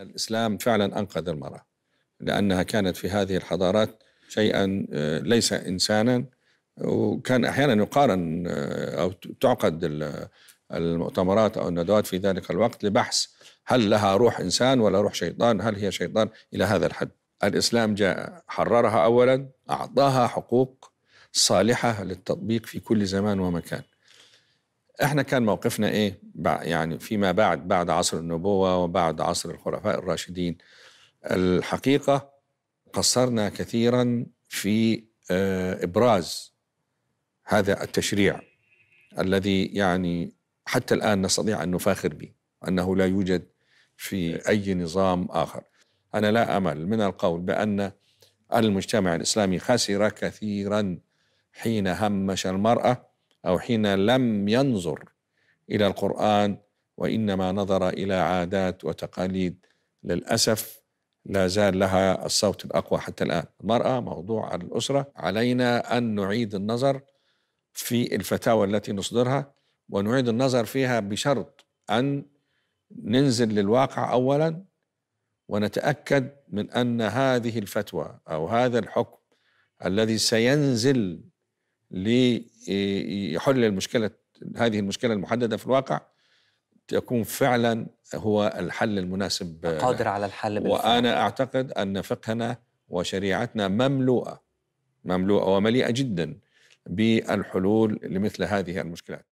الإسلام فعلا أنقذ المرأة لأنها كانت في هذه الحضارات شيئا آه، ليس إنسانا وكان أحيانا يقارن آه، أو تعقد المؤتمرات أو الندوات في ذلك الوقت لبحث هل لها روح إنسان ولا روح شيطان هل هي شيطان إلى هذا الحد الإسلام جاء حررها أولا أعطاها حقوق صالحة للتطبيق في كل زمان ومكان احنا كان موقفنا ايه يعني فيما بعد بعد عصر النبوة وبعد عصر الخلفاء الراشدين الحقيقة قصرنا كثيرا في آه، إبراز هذا التشريع الذي يعني حتى الآن نستطيع أن نفاخر به أنه لا يوجد في أي نظام آخر أنا لا أمل من القول بأن المجتمع الإسلامي خسر كثيرا حين همش المرأة أو حين لم ينظر الى القران وانما نظر الى عادات وتقاليد للاسف لا زال لها الصوت الاقوى حتى الان. المراه موضوع الاسره علينا ان نعيد النظر في الفتاوى التي نصدرها ونعيد النظر فيها بشرط ان ننزل للواقع اولا ونتاكد من ان هذه الفتوى او هذا الحكم الذي سينزل ليحل المشكله هذه المشكله المحدده في الواقع تكون فعلا هو الحل المناسب آه، قادر على الحل بالفعل. وانا اعتقد ان فقهنا وشريعتنا مملوءه مملوءه ومليئه جدا بالحلول لمثل هذه المشكلات